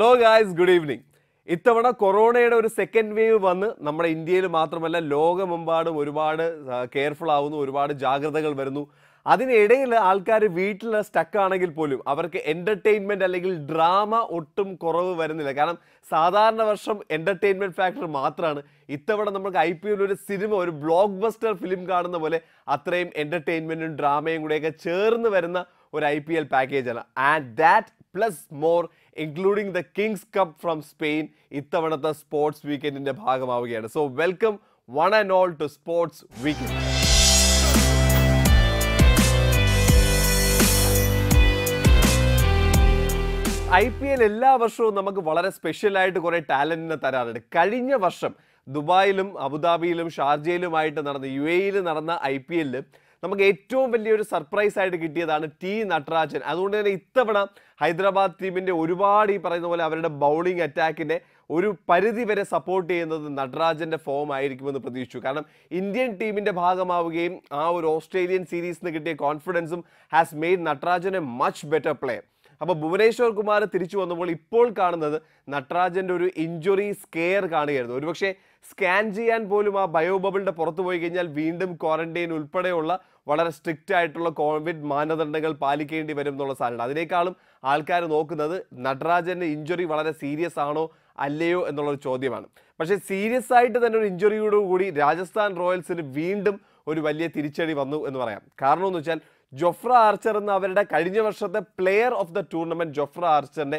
Hello guys good evening ഇത്തവണ കൊറോണയുടെ ഒരു സെക്കൻഡ് വേവ് വന്ന് നമ്മുടെ ഇന്ത്യയിൽ മാത്രമല്ല ലോകമെമ്പാടും ഒരുപാട് കെയർഫുൾ ആവുന്നു ഒരുപാട് ജാഗ്രതകൾ വരുന്നു അതിനിടയിൽ ആൾക്കാർ വീട്ടിൽ സ്റ്റക്ക് ആണെങ്കിൽ പോലും അവർക്ക് എൻ്റർടൈൻമെൻറ്റ് അല്ലെങ്കിൽ ഡ്രാമ ഒട്ടും കുറവ് വരുന്നില്ല കാരണം സാധാരണ വർഷം എൻ്റർടൈൻമെൻറ്റ് ഫാക്ടർ മാത്രമാണ് ഇത്തവണ നമുക്ക് ഐ പി ഒരു സിനിമ ഒരു ബ്ലോക്ക് ബസ്റ്റർ ഫിലിം കാണുന്ന പോലെ അത്രയും എൻ്റർടൈൻമെൻറ്റും ഡ്രാമയും കൂടെയൊക്കെ ചേർന്ന് വരുന്ന ഒരു ഐ പി എൽ പാക്കേജാണ് and that plus more including the Kings Cup from Spain ഇത്തവണത്തെ സ്പോർട്സ് വീക്കെൻഡിന്റെ ഭാഗമാവുകയാണ് so welcome one and all to sports weekend I P L എല്ലാ വർഷവും നമുക്ക് വളരെ സ്പെഷ്യലായിട്ട് കുറേ ടാലൻറ്റിനെ തരാറുണ്ട് കഴിഞ്ഞ വർഷം ദുബായിലും അബുദാബിയിലും ഷാർജയിലുമായിട്ട് നടന്ന യു എയിൽ നടന്ന ഐ പി എല്ലിൽ നമുക്ക് ഏറ്റവും വലിയൊരു സർപ്രൈസ് ആയിട്ട് കിട്ടിയതാണ് ടി നട്രാജൻ അതുകൊണ്ട് തന്നെ ഇത്തവണ ഹൈദരാബാദ് ടീമിൻ്റെ ഒരുപാട് ഈ പറയുന്ന പോലെ അവരുടെ ബൗളിംഗ് അറ്റാക്കിനെ ഒരു പരിധി വരെ സപ്പോർട്ട് ചെയ്യുന്നത് നടരാജൻ്റെ ഫോം ആയിരിക്കുമെന്ന് പ്രതീക്ഷിച്ചു കാരണം ഇന്ത്യൻ ടീമിൻ്റെ ഭാഗമാവുകയും ആ ഒരു ഓസ്ട്രേലിയൻ സീരീസിന് കിട്ടിയ കോൺഫിഡൻസും has made Natarajan a much better play അപ്പോൾ ഭുവനേശ്വർ കുമാർ തിരിച്ചു വന്നപ്പോൾ ഇപ്പോൾ കാണുന്നത് നട്രാജൻ്റെ ഒരു ഇഞ്ചുറി സ്കെയർ കാണുകയായിരുന്നു ഒരുപക്ഷെ സ്കാൻ ചെയ്യാൻ പോലും ആ ബയോ പുറത്ത് പോയി കഴിഞ്ഞാൽ വീണ്ടും ക്വാറന്റൈൻ ഉൾപ്പെടെയുള്ള വളരെ സ്ട്രിക്റ്റ് ആയിട്ടുള്ള കോവിഡ് മാനദണ്ഡങ്ങൾ പാലിക്കേണ്ടി വരും എന്നുള്ള സാധനമാണ് അതിനേക്കാളും ആൾക്കാർ നോക്കുന്നത് നടരാജൻ്റെ ഇഞ്ചുറി വളരെ സീരിയസ് ആണോ അല്ലയോ എന്നുള്ളൊരു ചോദ്യമാണ് പക്ഷേ സീരിയസ് ആയിട്ട് തന്നെ ഒരു ഇഞ്ചുറിയോടുകൂടി രാജസ്ഥാൻ റോയൽസിന് വീണ്ടും ഒരു വലിയ തിരിച്ചടി വന്നു എന്ന് പറയാം കാരണം എന്ന് വെച്ചാൽ ജൊഫ്ര ആർച്ചർ എന്ന അവരുടെ കഴിഞ്ഞ വർഷത്തെ player of the tournament Jofra ആർച്ചറിൻ്റെ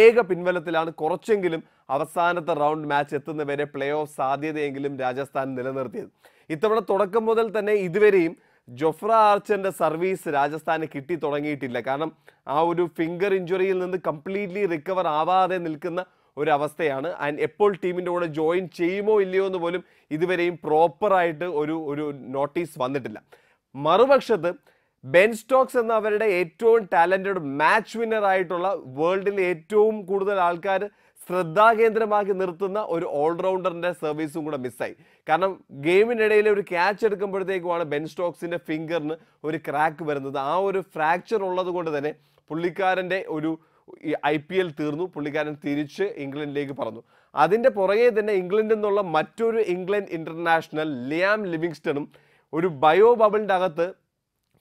ഏക പിൻവലത്തിലാണ് കുറച്ചെങ്കിലും അവസാനത്തെ റൗണ്ട് മാച്ച് എത്തുന്നവരെ പ്ലേ ഓഫ് സാധ്യതയെങ്കിലും രാജസ്ഥാൻ നിലനിർത്തിയത് ഇത്തവണ തുടക്കം മുതൽ തന്നെ ഇതുവരെയും ജൊഫ്ര ആർച്ചൻ്റെ സർവീസ് രാജസ്ഥാന് കിട്ടി തുടങ്ങിയിട്ടില്ല കാരണം ആ ഒരു ഫിംഗർ ഇഞ്ചുറിയിൽ നിന്ന് കംപ്ലീറ്റ്ലി റിക്കവർ ആവാതെ നിൽക്കുന്ന ഒരവസ്ഥയാണ് ആൻഡ് എപ്പോൾ ടീമിൻ്റെ കൂടെ ജോയിൻ ചെയ്യുമോ ഇല്ലയോ എന്ന് പോലും ഇതുവരെയും പ്രോപ്പറായിട്ട് ഒരു ഒരു നോട്ടീസ് വന്നിട്ടില്ല മറുപക്ഷത്ത് ബെൻ സ്റ്റോക്സ് എന്ന അവരുടെ ഏറ്റവും ടാലൻറ്റഡ് മാച്ച് വിന്നർ ആയിട്ടുള്ള വേൾഡിലെ ഏറ്റവും കൂടുതൽ ആൾക്കാർ ശ്രദ്ധാകേന്ദ്രമാക്കി നിർത്തുന്ന ഒരു ഓൾറൗണ്ടറിന്റെ സർവീസും കൂടെ മിസ്സായി കാരണം ഗെയിമിനിടയിൽ ഒരു ക്യാച്ച് എടുക്കുമ്പോഴത്തേക്കുമാണ് ബെൻ സ്റ്റോക്സിന്റെ ഫിംഗറിന് ഒരു ക്രാക്ക് വരുന്നത് ആ ഒരു ഫ്രാക്ചർ ഉള്ളത് കൊണ്ട് തന്നെ പുള്ളിക്കാരൻ്റെ ഒരു ഐ പി എൽ തീർന്നു പുള്ളിക്കാരൻ തിരിച്ച് ഇംഗ്ലണ്ടിലേക്ക് പറഞ്ഞു അതിൻ്റെ പുറകെ തന്നെ ഇംഗ്ലണ്ടിൽ നിന്നുള്ള മറ്റൊരു ഇംഗ്ലണ്ട് ഇൻ്റർനാഷണൽ ലിയാം ലിവിങ്സ്റ്റണും ഒരു ബയോ ബബിളിൻ്റെ അകത്ത്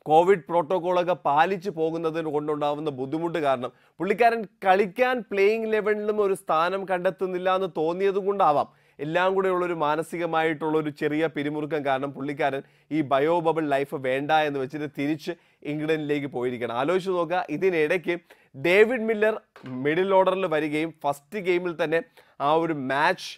കോവിഡ് പ്രോട്ടോകോളൊക്കെ പാലിച്ചു പോകുന്നതിന് കൊണ്ടുണ്ടാവുന്ന ബുദ്ധിമുട്ട് കാരണം പുള്ളിക്കാരൻ കളിക്കാൻ പ്ലേയിങ് ലെവലിലും ഒരു സ്ഥാനം കണ്ടെത്തുന്നില്ല എന്ന് തോന്നിയത് കൊണ്ടാവാം എല്ലാം കൂടെ ഉള്ളൊരു ഒരു ചെറിയ പിരിമുറുക്കം കാരണം പുള്ളിക്കാരൻ ഈ ബയോ ബബിൾ ലൈഫ് വേണ്ട എന്ന് വെച്ചിട്ട് തിരിച്ച് ഇംഗ്ലണ്ടിലേക്ക് പോയിരിക്കണം ആലോചിച്ച് നോക്കുക ഇതിനിടയ്ക്ക് ഡേവിഡ് മില്ലർ മിഡിൽ ഓർഡറിൽ വരികയും ഫസ്റ്റ് ഗെയിമിൽ തന്നെ ആ ഒരു മാച്ച്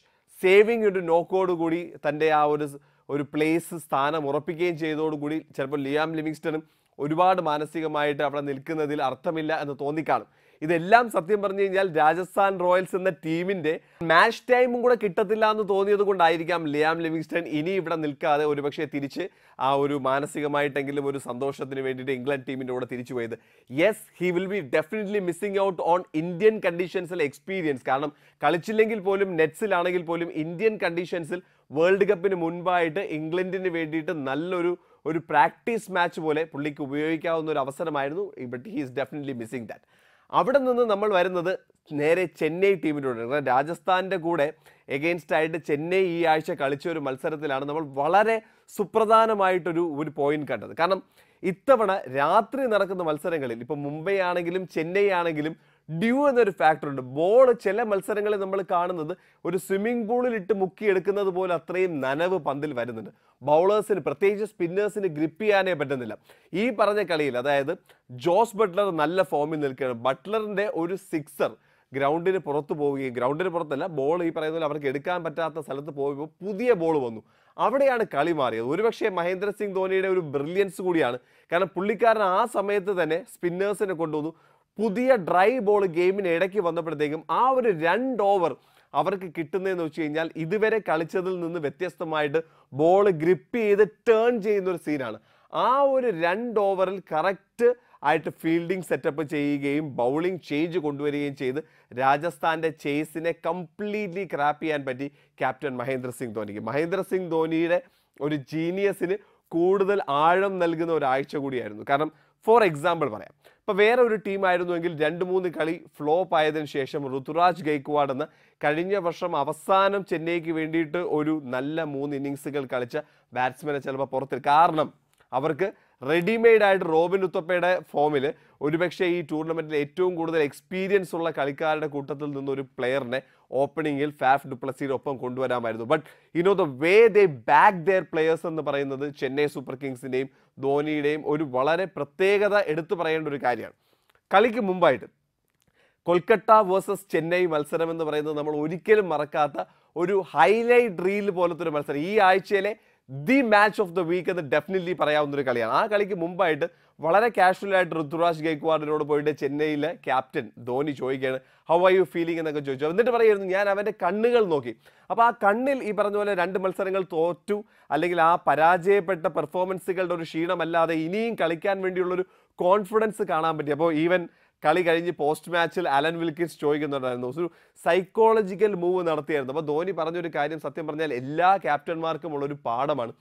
സേവിങ് ഒരു നോക്കോട് കൂടി തൻ്റെ ആ ഒരു ഒരു പ്ലേസ് സ്ഥാനം ഉറപ്പിക്കുകയും ചെയ്തതോടുകൂടി ചിലപ്പോൾ ലിയാം ലിവിങ്സ്റ്റണും ഒരുപാട് മാനസികമായിട്ട് അവിടെ നിൽക്കുന്നതിൽ അർത്ഥമില്ല എന്ന് തോന്നിക്കാണും ഇതെല്ലാം സത്യം പറഞ്ഞു കഴിഞ്ഞാൽ രാജസ്ഥാൻ റോയൽസ് എന്ന ടീമിന്റെ മാച്ച് ടൈമും കൂടെ കിട്ടത്തില്ല എന്ന് തോന്നിയത് കൊണ്ടായിരിക്കാം ലിയാം ലിവിങ്സ്റ്റൺ ഇനി ഇവിടെ നിൽക്കാതെ ഒരുപക്ഷെ തിരിച്ച് ആ ഒരു മാനസികമായിട്ടെങ്കിലും ഒരു സന്തോഷത്തിന് വേണ്ടിയിട്ട് ഇംഗ്ലണ്ട് ടീമിൻ്റെ കൂടെ തിരിച്ചു പോയത് yes he will be definitely missing out on Indian കണ്ടീഷൻസിലെ എക്സ്പീരിയൻസ് കാരണം കളിച്ചില്ലെങ്കിൽ പോലും നെറ്റ്സിലാണെങ്കിൽ പോലും ഇന്ത്യൻ കണ്ടീഷൻസിൽ വേൾഡ് കപ്പിന് മുൻപായിട്ട് ഇംഗ്ലണ്ടിന് വേണ്ടിയിട്ട് നല്ലൊരു ഒരു പ്രാക്ടീസ് മാച്ച് പോലെ പുള്ളിക്ക് ഉപയോഗിക്കാവുന്ന ഒരു അവസരമായിരുന്നു but he is definitely missing that അവിടെ നിന്ന് നമ്മൾ വരുന്നത് നേരെ ചെന്നൈ ടീമിനോട് രാജസ്ഥാൻ്റെ കൂടെ എഗെയിൻസ്റ്റ് ആയിട്ട് ചെന്നൈ ഈ ആഴ്ച കളിച്ച ഒരു മത്സരത്തിലാണ് നമ്മൾ വളരെ സുപ്രധാനമായിട്ടൊരു ഒരു പോയിന്റ് കണ്ടത് കാരണം ഇത്തവണ രാത്രി നടക്കുന്ന മത്സരങ്ങളിൽ ഇപ്പം മുംബൈ ആണെങ്കിലും ചെന്നൈ ആണെങ്കിലും ഡ്യൂ എന്നൊരു ഫാക്ടർ ഉണ്ട് ബോൾ ചില മത്സരങ്ങളിൽ നമ്മൾ കാണുന്നത് ഒരു സ്വിമ്മിംഗ് പൂളിൽ ഇട്ട് മുക്കി എടുക്കുന്നത് പോലെ അത്രയും നനവ് പന്തിൽ വരുന്നുണ്ട് ബൗളേഴ്സിന് പ്രത്യേകിച്ച് സ്പിന്നേഴ്സിന് ഗ്രിപ്പ് ചെയ്യാനേ പറ്റുന്നില്ല ഈ പറഞ്ഞ കളിയിൽ അതായത് ജോസ് ബട്ട്ലർ നല്ല ഫോമിൽ നിൽക്കുകയാണ് ബട്ട്ലറിൻ്റെ ഒരു സിക്സർ ഗ്രൗണ്ടിന് പുറത്ത് പോവുകയും ഗ്രൗണ്ടിന് പുറത്തല്ല ബോൾ ഈ പറയുന്ന പോലെ അവർക്ക് എടുക്കാൻ പറ്റാത്ത സ്ഥലത്ത് പോകുമ്പോൾ പുതിയ ബോൾ വന്നു അവിടെയാണ് കളി മാറിയത് ഒരുപക്ഷെ മഹേന്ദ്ര സിംഗ് ധോണിയുടെ ഒരു ബ്രില്യൻസ് കൂടിയാണ് കാരണം പുള്ളിക്കാരൻ ആ സമയത്ത് തന്നെ സ്പിന്നേഴ്സിനെ കൊണ്ടുവന്നു പുതിയ ഡ്രൈ ബോൾ ഗെയിമിന് ഇടയ്ക്ക് വന്നപ്പോഴത്തേക്കും ആ ഒരു രണ്ട് ഓവർ അവർക്ക് കിട്ടുന്നതെന്ന് വെച്ച് കഴിഞ്ഞാൽ ഇതുവരെ കളിച്ചതിൽ നിന്ന് വ്യത്യസ്തമായിട്ട് ബോൾ ഗ്രിപ്പ് ചെയ്ത് ടേൺ ചെയ്യുന്ന ഒരു സീനാണ് ആ ഒരു രണ്ട് ഓവറിൽ കറക്റ്റ് ആയിട്ട് ഫീൽഡിംഗ് സെറ്റപ്പ് ചെയ്യുകയും ബൗളിംഗ് ചേഞ്ച് കൊണ്ടുവരികയും ചെയ്ത് രാജസ്ഥാൻ്റെ ചേസിനെ കംപ്ലീറ്റ്ലി ക്രാപ്പ് ചെയ്യാൻ പറ്റി ക്യാപ്റ്റൻ മഹേന്ദ്ര സിംഗ് ധോനിക്ക് മഹേന്ദ്ര സിംഗ് ധോനിയുടെ ഒരു ജീനിയസിന് കൂടുതൽ ആഴം നൽകുന്ന ഒരാഴ്ച കൂടിയായിരുന്നു കാരണം ഫോർ എക്സാമ്പിൾ പറയാം ഇപ്പോൾ വേറെ ഒരു ടീമായിരുന്നുവെങ്കിൽ രണ്ട് മൂന്ന് കളി ഫ്ലോപ്പ് ആയതിനു ശേഷം ഋതുരാജ് ഗൈക്വാഡെന്ന് കഴിഞ്ഞ വർഷം അവസാനം ചെന്നൈക്ക് വേണ്ടിയിട്ട് ഒരു നല്ല മൂന്ന് ഇന്നിങ്സുകൾ കളിച്ച ബാറ്റ്സ്മാനെ ചിലപ്പോൾ പുറത്തിൽ കാരണം അവർക്ക് റെഡിമെയ്ഡ് ആയിട്ട് റോബിൻ ഉത്തപ്പയുടെ ഫോമിൽ ഒരുപക്ഷെ ഈ ടൂർണമെൻറ്റിൽ ഏറ്റവും കൂടുതൽ എക്സ്പീരിയൻസ് ഉള്ള കളിക്കാരുടെ കൂട്ടത്തിൽ നിന്നൊരു പ്ലെയറിനെ ഓപ്പണിംഗിൽ ഫാഫ് ഡുപ്ലസിയുടെ ഒപ്പം കൊണ്ടുവരാമായിരുന്നു but you know the way they back their players എന്ന് പറയുന്നത് ചെന്നൈ സൂപ്പർ കിങ്സിൻ്റെയും ധോണിയുടെയും ഒരു വളരെ പ്രത്യേകത എടുത്തു പറയേണ്ട ഒരു കാര്യമാണ് കളിക്ക് മുമ്പായിട്ട് കൊൽക്കത്ത വേഴ്സസ് ചെന്നൈ മത്സരം എന്ന് പറയുന്നത് നമ്മൾ ഒരിക്കലും മറക്കാത്ത ഒരു ഹൈലൈറ്റ് റീൽ പോലത്തെ ഒരു മത്സരം ഈ ആഴ്ചയിലെ the match of the week എന്ന് ഡെഫിനറ്റ്ലി പറയാവുന്ന ഒരു കളിയാണ് ആ കളിക്ക് മുമ്പായിട്ട് വളരെ കാഷ്വലായിട്ട് ഋതുരാജ് ഗൈക്വാഡിനോട് പോയിട്ട് ചെന്നൈയിലെ ക്യാപ്റ്റൻ ധോണി ചോദിക്കുകയാണ് ഹൗ ആർ യു ഫീലിംഗ് എന്നൊക്കെ ചോദിച്ചു എന്നിട്ട് പറയുമായിരുന്നു ഞാൻ അവൻ്റെ കണ്ണുകൾ നോക്കി അപ്പോൾ ആ കണ്ണിൽ ഈ പറഞ്ഞ പോലെ രണ്ട് മത്സരങ്ങൾ തോറ്റു അല്ലെങ്കിൽ ആ പരാജയപ്പെട്ട പെർഫോമൻസുകളുടെ ഒരു ക്ഷീണമല്ലാതെ ഇനിയും കളിക്കാൻ വേണ്ടിയുള്ളൊരു കോൺഫിഡൻസ് കാണാൻ പറ്റി അപ്പോൾ ഈവൻ കളി കഴിഞ്ഞ് പോസ്റ്റ് മാച്ചിൽ അലൻ വിൽക്കിൻസ് ചോദിക്കുന്നുണ്ടായിരുന്നു ഒരു സൈക്കോളജിക്കൽ മൂവ് നടത്തിയായിരുന്നു അപ്പോൾ ധോണി പറഞ്ഞൊരു കാര്യം സത്യം പറഞ്ഞാൽ എല്ലാ ക്യാപ്റ്റന്മാർക്കും ഉള്ളൊരു പാഠമാണ്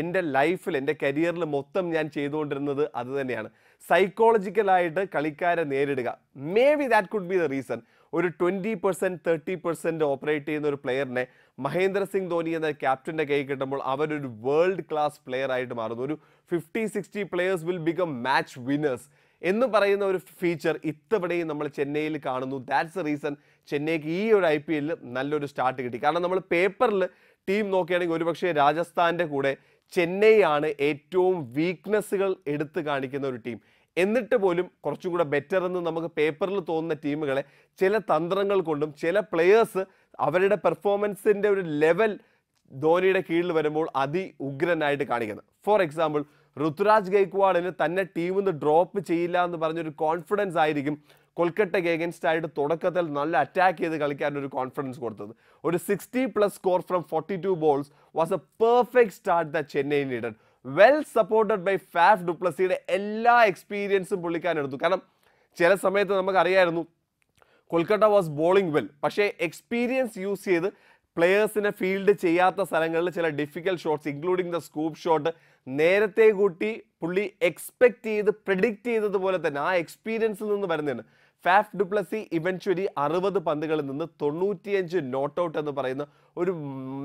എൻ്റെ ലൈഫിൽ എൻ്റെ കരിയറിൽ മൊത്തം ഞാൻ ചെയ്തുകൊണ്ടിരുന്നത് അത് തന്നെയാണ് സൈക്കോളജിക്കലായിട്ട് കളിക്കാരെ നേരിടുക may be that could be the reason ഒരു twenty percent thirty percent operate ചെയ്യുന്ന ഒരു പ്ലെയറിനെ മഹേന്ദ്ര സിംഗ് ധോണി എന്ന ക്യാപ്റ്റൻ്റെ കൈ കിട്ടുമ്പോൾ അവരൊരു വേൾഡ് ക്ലാസ് പ്ലെയർ ആയിട്ട് മാറുന്നു ഒരു fifty sixty players will become match winners എന്ന് പറയുന്ന ഒരു ഫീച്ചർ ഇത്തവണയും നമ്മൾ ചെന്നൈയിൽ കാണുന്നു ദാറ്റ്സ് എ റീസൺ ചെന്നൈക്ക് ഈ ഒരു ഐ പി എല്ലിൽ നല്ലൊരു സ്റ്റാർട്ട് കിട്ടി കാരണം നമ്മൾ പേപ്പറിൽ ടീം നോക്കുകയാണെങ്കിൽ ഒരുപക്ഷെ രാജസ്ഥാൻ്റെ കൂടെ ചെന്നൈ ആണ് ഏറ്റവും വീക്ക്നെസ്സുകൾ എടുത്തു കാണിക്കുന്ന ഒരു ടീം എന്നിട്ട് പോലും കുറച്ചും കൂടെ ബെറ്റർ എന്ന് നമുക്ക് പേപ്പറിൽ തോന്നുന്ന ടീമുകളെ ചില തന്ത്രങ്ങൾ കൊണ്ടും ചില പ്ലെയേഴ്സ് അവരുടെ പെർഫോമൻസിൻ്റെ ഒരു ലെവൽ ധോണിയുടെ കീഴിൽ വരുമ്പോൾ അതി ഉഗ്രനായിട്ട് കാണിക്കുന്നത് ഫോർ എക്സാമ്പിൾ ഋതുരാജ് ഗൈക്വാളിന് തന്നെ ടീമിൽ നിന്ന് ഡ്രോപ്പ് ചെയ്യില്ല എന്ന് പറഞ്ഞൊരു കോൺഫിഡൻസ് ആയിരിക്കും കൊൽക്കട്ടയ്ക്ക് എഗൻസ്റ്റ് ആയിട്ട് തുടക്കത്തിൽ നല്ല അറ്റാക്ക് ചെയ്ത് കളിക്കാൻ ഒരു കോൺഫിഡൻസ് കൊടുത്തത് ഒരു sixty plus score from forty two balls was a perfect start the Chennai leader well supported by Faf ഡുപ്ലസിയുടെ എല്ലാ എക്സ്പീരിയൻസും പുള്ളിക്കാൻ എടുത്തു കാരണം ചില സമയത്ത് നമുക്കറിയായിരുന്നു കൊൽക്കത്ത വാസ് ബോളിംഗ് വെൽ പക്ഷേ എക്സ്പീരിയൻസ് യൂസ് ചെയ്ത് പ്ലെയേഴ്സിനെ ഫീൽഡ് ചെയ്യാത്ത സ്ഥലങ്ങളിൽ ചില difficult shots including the scoop shot നേരത്തെ കൂട്ടി പുള്ളി എക്സ്പെക്ട് ചെയ്ത് പ്രിഡിക്റ്റ് ചെയ്തതുപോലെ തന്നെ ആ എക്സ്പീരിയൻസിൽ നിന്ന് വരുന്നതാണ് ഫാഫ് ഡുപ്ലസി ഇവൻച്വലി അറുപത് പന്തുകളിൽ നിന്ന് തൊണ്ണൂറ്റിയഞ്ച് നോട്ട് ഔട്ട് എന്ന് പറയുന്ന ഒരു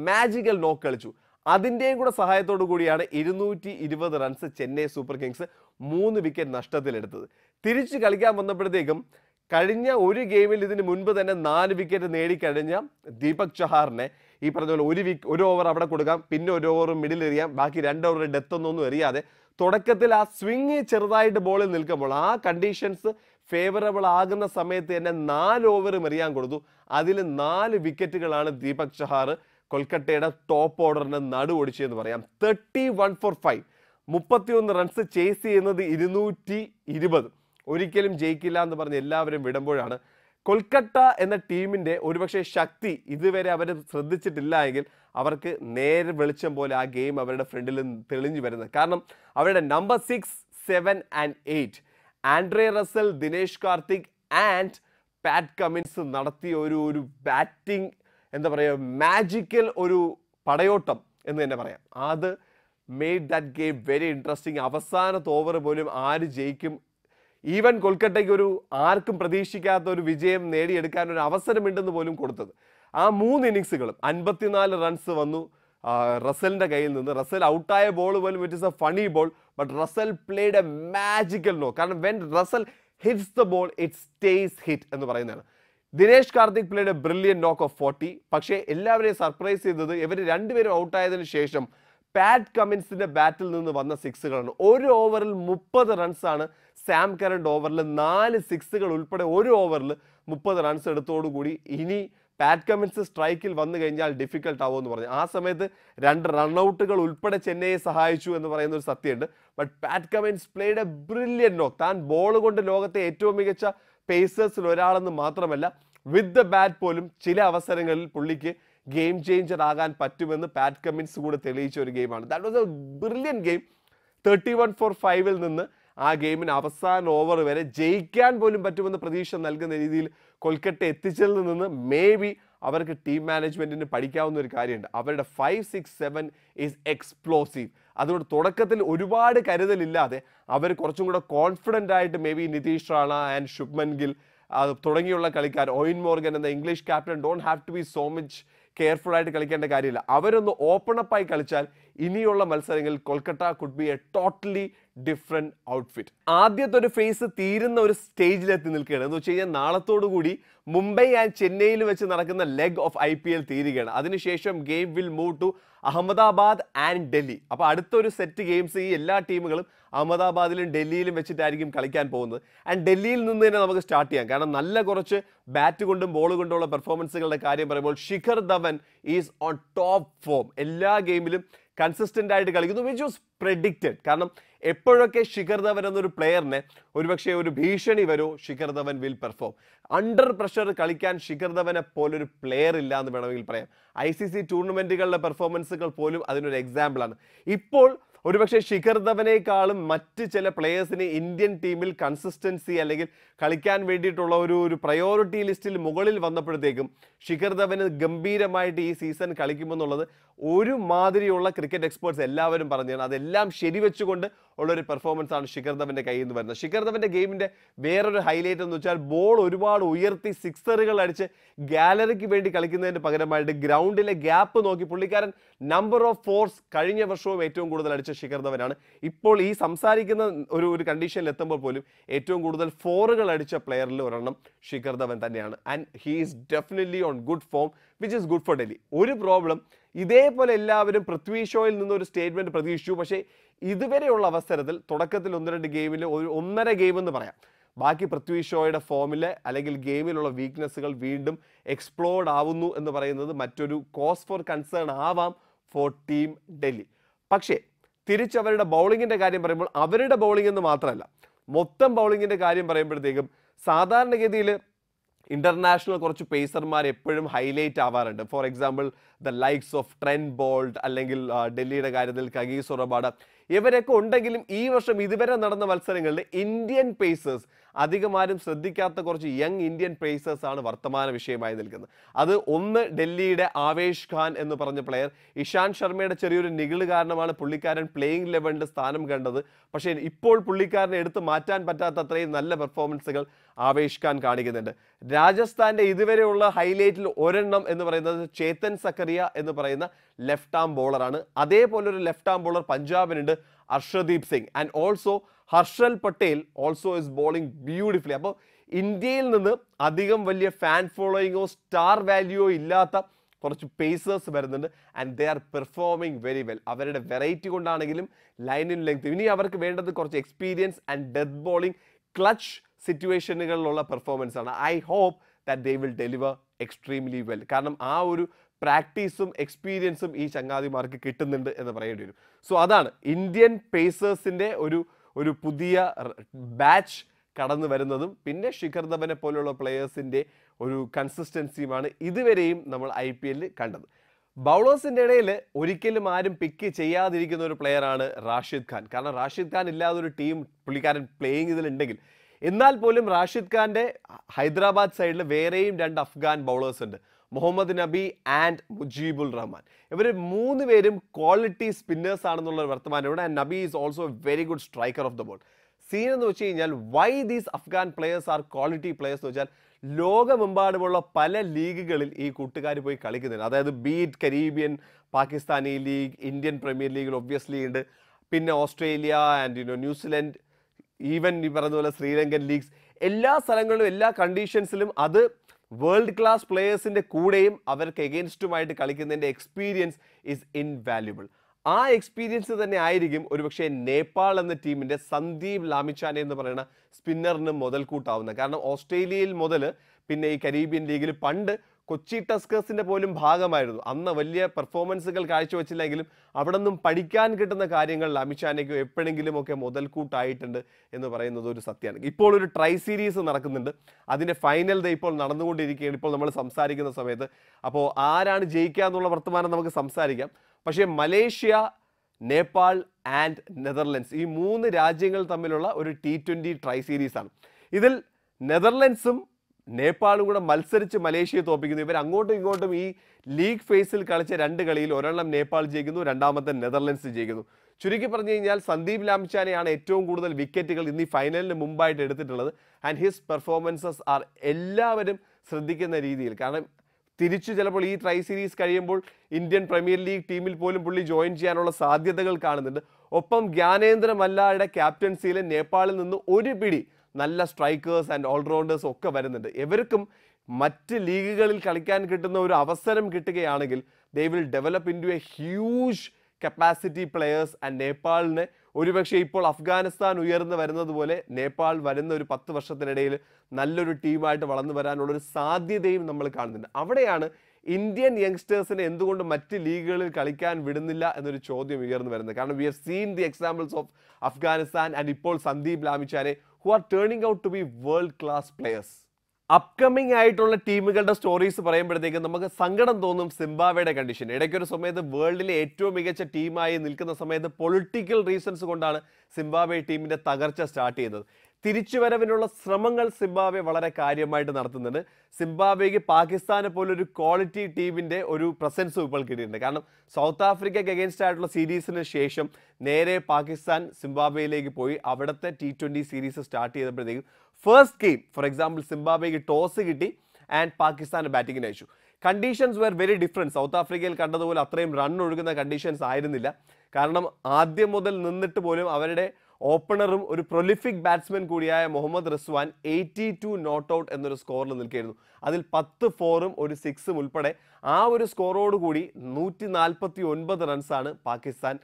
മാജിക്കൽ നോക്ക് കളിച്ചു അതിൻ്റെയും കൂടെ സഹായത്തോടു കൂടിയാണ് ഇരുന്നൂറ്റി ഇരുപത് റൺസ് ചെന്നൈ സൂപ്പർ കിങ്സ് മൂന്ന് വിക്കറ്റ് നഷ്ടത്തിലെടുത്തത് തിരിച്ച് കളിക്കാൻ വന്നപ്പോഴത്തേക്കും കഴിഞ്ഞ ഒരു ഗെയിമിൽ ഇതിന് മുൻപ് തന്നെ നാല് വിക്കറ്റ് നേടിക്കഴിഞ്ഞ ദീപക് ചഹാറിനെ ഈ പറഞ്ഞ പോലെ ഒരു വി ഒരു ഓവർ അവിടെ കൊടുക്കാം പിന്നെ ഒരു ഓവർ മിഡിൽ എറിയാം ബാക്കി രണ്ട് ഓവർ ഡെത്ത് ഒന്നും എറിയാതെ തുടക്കത്തിൽ ആ സ്വിങ് ചെറുതായിട്ട് ബോളിൽ നിൽക്കുമ്പോൾ ആ കണ്ടീഷൻസ് ഫേവറബിൾ ആകുന്ന സമയത്ത് തന്നെ നാല് ഓവറും എറിയാൻ കൊടുത്തു അതിൽ നാല് വിക്കറ്റുകളാണ് ദീപക് ചഹാർ കൊൽക്കത്തയുടെ ടോപ്പ് ഓർഡറിന് നടു ഓടിച്ചതെന്ന് പറയാം തേർട്ടി വൺ ഫോർ ഫൈവ് മുപ്പത്തിയൊന്ന് റൺസ് ചേസ് ചെയ്യുന്നത് ഇരുന്നൂറ്റി ഇരുപത് ഒരിക്കലും ജയിക്കില്ല എന്ന് പറഞ്ഞ് എല്ലാവരും വിടുമ്പോഴാണ് കൊൽക്കത്ത എന്ന ടീമിൻ്റെ ഒരുപക്ഷെ ശക്തി ഇതുവരെ അവർ ശ്രദ്ധിച്ചിട്ടില്ല എങ്കിൽ അവർക്ക് നേരെ വെളിച്ചം പോലെ ആ ഗെയിം അവരുടെ ഫ്രണ്ടിൽ തെളിഞ്ഞു വരുന്നത് കാരണം അവരുടെ number six seven and eight Andre Russell Dinesh Karthik and Pat Cummins നടത്തിയ ഒരു ഒരു ബാറ്റിംഗ് എന്താ പറയുക മാജിക്കൽ ഒരു പടയോട്ടം എന്ന് തന്നെ പറയാം അത് made that game very interesting അവസാനത്തെ ഓവർ പോലും ആര് ജയിക്കും ഈവൻ കൊൽക്കട്ടയ്ക്ക് ഒരു ആർക്കും പ്രതീക്ഷിക്കാത്ത ഒരു വിജയം നേടിയെടുക്കാൻ ഒരു അവസരമുണ്ടെന്ന് പോലും കൊടുത്തത് ആ മൂന്ന് ഇന്നിങ്സുകളും അൻപത്തിനാല് റൺസ് വന്നു റസലിൻ്റെ കയ്യിൽ നിന്ന് റസൽ ഔട്ടായ ബോൾ പോലും it is a funny ball but Russell played a magical knock കാരണം when Russell hits the ball it stays hit എന്ന് പറയുന്നതാണ് Dinesh Karthik played a brilliant knock of forty പക്ഷേ എല്ലാവരെയും സർപ്രൈസ് ചെയ്തത് ഇവർ രണ്ടുപേരും ഔട്ടായതിനു ശേഷം പാറ്റ് കമിൻസിൻ്റെ ബാറ്റിൽ നിന്ന് വന്ന സിക്സുകളാണ് ഒരു ഓവറിൽ മുപ്പത് റൺസാണ് സാം കറണ്ട് ഓവറിൽ നാല് സിക്സുകൾ ഉൾപ്പെടെ ഒരു ഓവറിൽ മുപ്പത് റൺസ് എടുത്തോടുകൂടി ഇനി പാറ്റ് കമിൻസ് സ്ട്രൈക്കിൽ വന്നു കഴിഞ്ഞാൽ ഡിഫിക്കൽട്ട് ആവുമെന്ന് പറഞ്ഞു ആ സമയത്ത് രണ്ട് റൺഔട്ടുകൾ ഉൾപ്പെടെ ചെന്നൈയെ സഹായിച്ചു എന്ന് പറയുന്ന ഒരു സത്യമുണ്ട് but Pat Cummins played a brilliant knock താൻ ബോൾ കൊണ്ട് ലോകത്തെ ഏറ്റവും മികച്ച പേസേഴ്സിൽ ഒരാളെന്ന് മാത്രമല്ല വിത്ത് ദ ബാറ്റ് പോലും ചില അവസരങ്ങളിൽ പുള്ളിക്ക് ഗെയിം ചേഞ്ചർ ആകാൻ പറ്റുമെന്ന് പാറ്റ് കമ്മിൻസ് കൂടെ തെളിയിച്ച ഒരു ഗെയിമാണ് that was a brilliant game thirty one four ഫൈവിൽ നിന്ന് ആ ഗെയിമിന് അവസാന ഓവർ വരെ ജയിക്കാൻ പോലും പറ്റുമെന്ന് പ്രതീക്ഷ നൽകുന്ന രീതിയിൽ കൊൽക്കട്ട എത്തിച്ചതിൽ നിന്ന് മേ ബി അവർക്ക് ടീം മാനേജ്മെൻറ്റിന് പഠിക്കാവുന്ന ഒരു കാര്യമുണ്ട് അവരുടെ five six seven is explosive അതുകൊണ്ട് തുടക്കത്തിൽ ഒരുപാട് കരുതലില്ലാതെ അവർ കുറച്ചും കൂടെ കോൺഫിഡൻ്റ് ആയിട്ട് maybe Nitish Rana and Shubman Gill തുടങ്ങിയുള്ള കളിക്കാർ ഓയിൻ മോർഗൻ എന്ന English captain don't have to be so much careful ആയിട്ട് കളിക്കേണ്ട കാര്യമില്ല അവരൊന്ന് ഓപ്പൺ അപ്പായി കളിച്ചാൽ ഇനിയുള്ള മത്സരങ്ങളിൽ Kolkata could be a totally different outfit ആദ്യത്തെ ഒരു ഫേസ് തീരുന്ന ഒരു സ്റ്റേജിലെത്തി നിൽക്കുകയാണ് എന്ന് വെച്ച് കഴിഞ്ഞാൽ നാളത്തോടു കൂടി മുംബൈ ആൻഡ് ചെന്നൈയിൽ വെച്ച് നടക്കുന്ന leg of I P L തീരുകയാണ് അതിനുശേഷം game will move to Ahmedabad and Delhi അപ്പോൾ അടുത്തൊരു സെറ്റ് ഗെയിംസ് ഈ എല്ലാ ടീമുകളും അഹമ്മദാബാദിലും ഡൽഹിയിലും വെച്ചിട്ടായിരിക്കും കളിക്കാൻ പോകുന്നത് ആൻഡ് ഡൽഹിയിൽ നിന്ന് തന്നെ നമുക്ക് സ്റ്റാർട്ട് ചെയ്യാം കാരണം നല്ല കുറച്ച് ബാറ്റ് കൊണ്ടും ബോൾ കൊണ്ടുള്ള പെർഫോമൻസുകളുടെ കാര്യം പറയുമ്പോൾ Shikhar Dhawan is on top form എല്ലാ ഗെയിമിലും കൺസിസ്റ്റൻ്റ് ആയിട്ട് കളിക്കുന്നു വിച്ച് വാസ് പ്രെഡിക്റ്റഡ് കാരണം എപ്പോഴൊക്കെ ശിഖർ ധവൻ എന്നൊരു പ്ലെയറിനെ ഒരുപക്ഷെ ഒരു ഭീഷണി വരോ Shikhar Dhawan will perform under pressure കളിക്കാൻ ശിഖർ ധവനെ പോലൊരു പ്ലെയർ ഇല്ല എന്ന് വേണമെങ്കിൽ പറയാം ഐ സി സി ടൂർണമെൻറ്റുകളിലെ പെർഫോമൻസുകൾ പോലും അതിനൊരു എക്സാമ്പിളാണ് ഇപ്പോൾ ഒരുപക്ഷെ ശിഖർ ധവനേക്കാളും മറ്റ് ചില പ്ലേയേഴ്സിന് ഇന്ത്യൻ ടീമിൽ കൺസിസ്റ്റൻസി അല്ലെങ്കിൽ കളിക്കാൻ വേണ്ടിയിട്ടുള്ള ഒരു ഒരു പ്രയോറിറ്റി ലിസ്റ്റിൽ മുകളിൽ വന്നപ്പോഴത്തേക്കും ശിഖർ ധവന് ഗംഭീരമായിട്ട് ഈ സീസൺ കളിക്കുമെന്നുള്ളത് ഒരു മാതിരിയുള്ള ക്രിക്കറ്റ് എക്സ്പേർട്സ് എല്ലാവരും പറഞ്ഞാണ് അതെല്ലാം ശരിവെച്ചുകൊണ്ട് ഉള്ളൊരു പെർഫോമൻസ് ആണ് ശിഖർ ധവൻ്റെ കയ്യിൽ നിന്ന് വരുന്നത് ശിഖർ ധവൻ്റെ ഗെയിമിൻ്റെ വേറൊരു ഹൈലൈറ്റ് എന്ന് വെച്ചാൽ ബോൾ ഒരുപാട് ഉയർത്തി സിക്സറുകൾ അടിച്ച് ഗാലറിക്ക് വേണ്ടി കളിക്കുന്നതിന് പകരമായിട്ട് ഗ്രൗണ്ടിലെ ഗ്യാപ്പ് നോക്കി പുള്ളിക്കാരൻ നമ്പർ ഓഫ് ഫോർസ് കഴിഞ്ഞ വർഷവും ഏറ്റവും കൂടുതൽ അടിച്ച ശിഖർ ധവനാണ് ഇപ്പോൾ ഈ സംസാരിക്കുന്ന ഒരു ഒരു കണ്ടീഷനിൽ എത്തുമ്പോൾ പോലും ഏറ്റവും കൂടുതൽ ഫോറുകൾ അടിച്ച പ്ലെയറിൽ ഒരെണ്ണം ശിഖർ ധവൻ തന്നെയാണ് and he is definitely on good form which is good for Delhi ഒരു പ്രോബ്ലം ഇതേപോലെ എല്ലാവരും പൃഥ്വി ഷോയിൽ നിന്ന് ഒരു സ്റ്റേറ്റ്മെൻറ്റ് പ്രതീക്ഷിച്ചു പക്ഷേ ഇതുവരെയുള്ള അവസരത്തിൽ തുടക്കത്തിൽ ഒന്ന് രണ്ട് ഗെയിമിൽ ഒരു ഒന്നര ഗെയിം എന്ന് പറയാം ബാക്കി പൃഥ്വി ഷോയുടെ ഫോമിലെ അല്ലെങ്കിൽ ഗെയിമിലുള്ള വീക്ക്നെസ്സുകൾ വീണ്ടും എക്സ്പ്ലോർഡ് ആവുന്നു എന്ന് പറയുന്നത് മറ്റൊരു കോസ് ഫോർ കൺസേൺ ആവാം ഫോർ ടീം ഡൽഹി പക്ഷേ തിരിച്ചവരുടെ ബൗളിങ്ങിൻ്റെ കാര്യം പറയുമ്പോൾ അവരുടെ ബൗളിംഗ് എന്ന് മാത്രമല്ല മൊത്തം ബൗളിങ്ങിൻ്റെ കാര്യം പറയുമ്പോഴത്തേക്കും സാധാരണഗതിയിൽ ഇൻ്റർനാഷണൽ കുറച്ച് പേസർമാർ എപ്പോഴും ഹൈലൈറ്റ് ആവാറുണ്ട് for example the likes of Trent Boult അല്ലെങ്കിൽ ഡൽഹിയുടെ കാര്യത്തിൽ കഗീസ് ഒറബാഡ ഇവരൊക്കെ ഉണ്ടെങ്കിലും ഈ വർഷം ഇതുവരെ നടന്ന മത്സരങ്ങളിൽ ഇന്ത്യൻ പേസേഴ്സ് അധികമാരും ശ്രദ്ധിക്കാത്ത കുറച്ച് യങ് ഇന്ത്യൻ പേസേഴ്സ് ആണ് വർത്തമാന വിഷയമായി നിൽക്കുന്നത് അത് ഒന്ന് ഡൽഹിയുടെ ആവേഷ് ഖാൻ എന്ന് പറഞ്ഞ പ്ലെയർ ഇഷാൻ ശർമ്മയുടെ ചെറിയൊരു നികിള് കാരണമാണ് പുള്ളിക്കാരൻ പ്ലേയിങ് ലെവലിൻ്റെ സ്ഥാനം കണ്ടത് പക്ഷേ ഇപ്പോൾ പുള്ളിക്കാരനെ എടുത്ത് മാറ്റാൻ പറ്റാത്ത അത്രയും നല്ല പെർഫോമൻസുകൾ ആവേശിക്കാൻ കാണിക്കുന്നുണ്ട് രാജസ്ഥാൻ്റെ ഇതുവരെയുള്ള ഹൈലൈറ്റിൽ ഒരെണ്ണം എന്ന് പറയുന്നത് ചേതൻ സക്കറിയ എന്ന് പറയുന്ന ലെഫ്റ്റ് ആം ബോളറാണ് അതേപോലെ ഒരു ലെഫ്റ്റ് ആം ബോളർ പഞ്ചാബിനുണ്ട് Arshdeep Singh and also Harshal Patel also is bowling beautifully അപ്പോൾ ഇന്ത്യയിൽ നിന്ന് അധികം വലിയ ഫാൻ ഫോളോയിങ്ങോ സ്റ്റാർ വാല്യൂയോ ഇല്ലാത്ത കുറച്ച് പേസേഴ്സ് വരുന്നുണ്ട് and they are performing very well അവരുടെ വെറൈറ്റി കൊണ്ടാണെങ്കിലും ലൈൻ ഇൻ ലെങ്ത് ഇനി അവർക്ക് വേണ്ടത് കുറച്ച് experience and death bowling clutch സിറ്റുവേഷനുകളിലുള്ള പെർഫോമൻസ് ആണ് I hope that they will deliver extremely well കാരണം ആ ഒരു പ്രാക്ടീസും എക്സ്പീരിയൻസും ഈ ചങ്ങാതിമാർക്ക് കിട്ടുന്നുണ്ട് എന്ന് പറയേണ്ടി വരും സോ അതാണ് ഇന്ത്യൻ പേസേഴ്സിൻ്റെ ഒരു ഒരു പുതിയ ബാച്ച് കടന്നു വരുന്നതും പിന്നെ ശിഖർ ധവനെ പോലെയുള്ള പ്ലെയേഴ്സിൻ്റെ ഒരു കൺസിസ്റ്റൻസിയുമാണ് ഇതുവരെയും നമ്മൾ ഐ പി എല്ലിൽ കണ്ടത് ബൗളേഴ്സിൻ്റെ ഇടയിൽ ഒരിക്കലും ആരും പിക്ക് ചെയ്യാതിരിക്കുന്ന ഒരു പ്ലെയറാണ് റാഷിദ് ഖാൻ കാരണം റാഷിദ് ഖാൻ ഇല്ലാതെ ഒരു ടീം പുള്ളിക്കാരൻ പ്ലേയിങ് ഇതിലുണ്ടെങ്കിൽ എന്നാൽ പോലും റാഷിദ് ഖാൻ്റെ ഹൈദരാബാദ് സൈഡിൽ വേറെയും രണ്ട് അഫ്ഗാൻ ബൗളേഴ്സ് ഉണ്ട് മുഹമ്മദ് നബി ആൻഡ് മുജീബുൾ റഹ്മാൻ ഇവർ മൂന്ന് പേരും ക്വാളിറ്റി സ്പിന്നേഴ്സ് ആണെന്നുള്ള വർത്തമാനം ഇവിടെ and Nabi is also very good striker of the ball seen എന്ന് വെച്ച് കഴിഞ്ഞാൽ why these Afghan players are quality players എന്ന് വെച്ചാൽ ലോകമെമ്പാടുമുള്ള പല ലീഗുകളിൽ ഈ കൂട്ടുകാർ പോയി കളിക്കുന്നുണ്ട് അതായത് beat Caribbean Pakistani league Indian premier ലീഗിൽ ഒബ്വിയസ്ലി ഉണ്ട് പിന്നെ Australia and you know New Zealand even ഈ പോലെ ശ്രീലങ്കൻ ലീഗ്സ് എല്ലാ സ്ഥലങ്ങളിലും എല്ലാ കണ്ടീഷൻസിലും അത് വേൾഡ് ക്ലാസ് പ്ലേയേഴ്സിൻ്റെ കൂടെയും അവർക്ക് എഗെയിൻസ്റ്റുമായിട്ട് കളിക്കുന്നതിൻ്റെ എക്സ്പീരിയൻസ് ഈസ് ഇൻവാല്യുബിൾ ആ എക്സ്പീരിയൻസ് തന്നെ ആയിരിക്കും ഒരുപക്ഷെ നേപ്പാൾ എന്ന ടീമിൻ്റെ സന്ദീപ് ലാമിച്ചാനെ എന്ന് പറയുന്ന സ്പിന്നറിന് മുതൽക്കൂട്ടാവുന്നത് കാരണം ഓസ്ട്രേലിയയിൽ മുതൽ പിന്നെ ഈ കരീബിയൻ ലീഗിൽ പണ്ട് കൊച്ചി ടസ്കേഴ്സിൻ്റെ പോലും ഭാഗമായിരുന്നു അന്ന് വലിയ പെർഫോമൻസുകൾ കാഴ്ചവെച്ചില്ലെങ്കിലും അവിടെ നിന്നും പഠിക്കാൻ കിട്ടുന്ന കാര്യങ്ങളിൽ അമിത്ഷാനേക്കും എപ്പോഴെങ്കിലും ഒക്കെ മുതൽക്കൂട്ടായിട്ടുണ്ട് എന്ന് പറയുന്നത് ഒരു സത്യമാണ് ഇപ്പോൾ ഒരു ട്രൈ സീരീസ് നടക്കുന്നുണ്ട് അതിൻ്റെ ഫൈനൽ ദേ ഇപ്പോൾ നടന്നുകൊണ്ടിരിക്കുകയാണ് ഇപ്പോൾ നമ്മൾ സംസാരിക്കുന്ന സമയത്ത് അപ്പോൾ ആരാണ് ജയിക്കുക എന്നുള്ള വർത്തമാനം നമുക്ക് സംസാരിക്കാം പക്ഷേ മലേഷ്യ നേപ്പാൾ ആൻഡ് നെതർലൻഡ്സ് ഈ മൂന്ന് രാജ്യങ്ങൾ തമ്മിലുള്ള ഒരു ടി ട്വൻ്റി ട്രൈ സീരീസാണ് ഇതിൽ നെതർലൻഡ്സും നേപ്പാളും കൂടെ മത്സരിച്ച് മലേഷ്യയെ തോപ്പിക്കുന്നു ഇവർ അങ്ങോട്ടും ഇങ്ങോട്ടും ഈ ലീഗ് ഫേസിൽ കളിച്ച രണ്ട് കളിയിൽ ഒരെണ്ണം നേപ്പാൾ ജയിക്കുന്നു രണ്ടാമത്തെ നെതർലൻഡ്സ് ജയിക്കുന്നു ചുരുക്കി പറഞ്ഞു കഴിഞ്ഞാൽ സന്ദീപ് ലാംചാനെയാണ് ഏറ്റവും കൂടുതൽ വിക്കറ്റുകൾ ഇന്ന് ഈ ഫൈനലിന് മുമ്പായിട്ട് എടുത്തിട്ടുള്ളത് ആൻഡ് ഹിസ് പെർഫോമൻസസ് ആർ എല്ലാവരും ശ്രദ്ധിക്കുന്ന രീതിയിൽ കാരണം തിരിച്ചു ചിലപ്പോൾ ഈ ട്രൈ സീരീസ് കഴിയുമ്പോൾ ഇന്ത്യൻ പ്രീമിയർ ലീഗ് ടീമിൽ പോലും പുള്ളി ജോയിൻ ചെയ്യാനുള്ള സാധ്യതകൾ കാണുന്നുണ്ട് ഒപ്പം ജ്ഞാനേന്ദ്ര മല്ലായുടെ നേപ്പാളിൽ നിന്ന് ഒരു പിടി നല്ല സ്ട്രൈക്കേഴ്സ് ആൻഡ് ഓൾറൗണ്ടേഴ്സ് ഒക്കെ വരുന്നുണ്ട് ഇവർക്കും മറ്റ് ലീഗുകളിൽ കളിക്കാൻ കിട്ടുന്ന ഒരു അവസരം കിട്ടുകയാണെങ്കിൽ they will develop into a huge capacity players and നേപ്പാളിന് ഒരുപക്ഷെ ഇപ്പോൾ അഫ്ഗാനിസ്ഥാൻ ഉയർന്നു വരുന്നത് പോലെ നേപ്പാൾ വരുന്ന ഒരു പത്ത് വർഷത്തിനിടയിൽ നല്ലൊരു ടീമായിട്ട് വളർന്നു വരാനുള്ളൊരു സാധ്യതയും നമ്മൾ കാണുന്നുണ്ട് അവിടെയാണ് ഇന്ത്യൻ യങ്സ്റ്റേഴ്സിനെ എന്തുകൊണ്ട് മറ്റ് ലീഗുകളിൽ കളിക്കാൻ വിടുന്നില്ല എന്നൊരു ചോദ്യം ഉയർന്നു വരുന്നത് കാരണം we have seen the examples of Afghanistan and ഇപ്പോൾ Sandeep Lamichhane who are turning out to be world class players upcoming ആയിട്ടുള്ള ടീമുകളുടെ സ്റ്റോറീസ് പറയുമ്പോഴത്തേക്കും നമുക്ക് സങ്കടം തോന്നും സിംബാവയുടെ കണ്ടീഷൻ ഇടയ്ക്കൊരു സമയത്ത് വേൾഡിലെ ഏറ്റവും മികച്ച ടീമായി നിൽക്കുന്ന സമയത്ത് പൊളിറ്റിക്കൽ റീസൺസ് കൊണ്ടാണ് സിംബാവെ ടീമിൻ്റെ തകർച്ച സ്റ്റാർട്ട് ചെയ്തത് തിരിച്ചുവരവിനുള്ള ശ്രമങ്ങൾ സിംബാബ്വെ വളരെ കാര്യമായിട്ട് നടത്തുന്നുണ്ട് സിംബാബേക്ക് പാകിസ്ഥാനെ പോലൊരു ക്വാളിറ്റി ടീമിൻ്റെ ഒരു പ്രസൻസ് ഇപ്പോൾ കിട്ടിയിട്ടുണ്ട് കാരണം സൗത്ത് ആഫ്രിക്കയ്ക്ക് അഗേൻസ്റ്റ് ആയിട്ടുള്ള സീരീസിന് ശേഷം നേരെ പാകിസ്ഥാൻ സിംബാബേയിലേക്ക് പോയി അവിടുത്തെ ടി ട്വൻ്റി സീരീസ് സ്റ്റാർട്ട് ചെയ്തപ്പോഴത്തേക്കും ഫസ്റ്റ് ഗെയിം ഫോർ എക്സാമ്പിൾ സിംബാബ്വേക്ക് ടോസ് കിട്ടി ആൻഡ് പാകിസ്ഥാൻ ബാറ്റിങ്ങിന് അയച്ചു conditions were very different South ആഫ്രിക്കയിൽ കണ്ടതുപോലെ അത്രയും റൺ ഒഴുകുന്ന കണ്ടീഷൻസ് ആയിരുന്നില്ല കാരണം ആദ്യം മുതൽ നിന്നിട്ട് പോലും അവരുടെ ഓപ്പണറും ഒരു പ്രൊലിഫിക് ബാറ്റ്സ്മാൻ കൂടിയായ Muhammad Rizwan eighty two not out എന്നൊരു സ്കോറിൽ നിൽക്കുകയായിരുന്നു അതിൽ പത്ത് ഫോറും ഒരു സിക്സും ഉൾപ്പെടെ ആ ഒരു കൂടി നൂറ്റി നാൽപ്പത്തി ഒൻപത് റൺസാണ് പാകിസ്ഥാൻ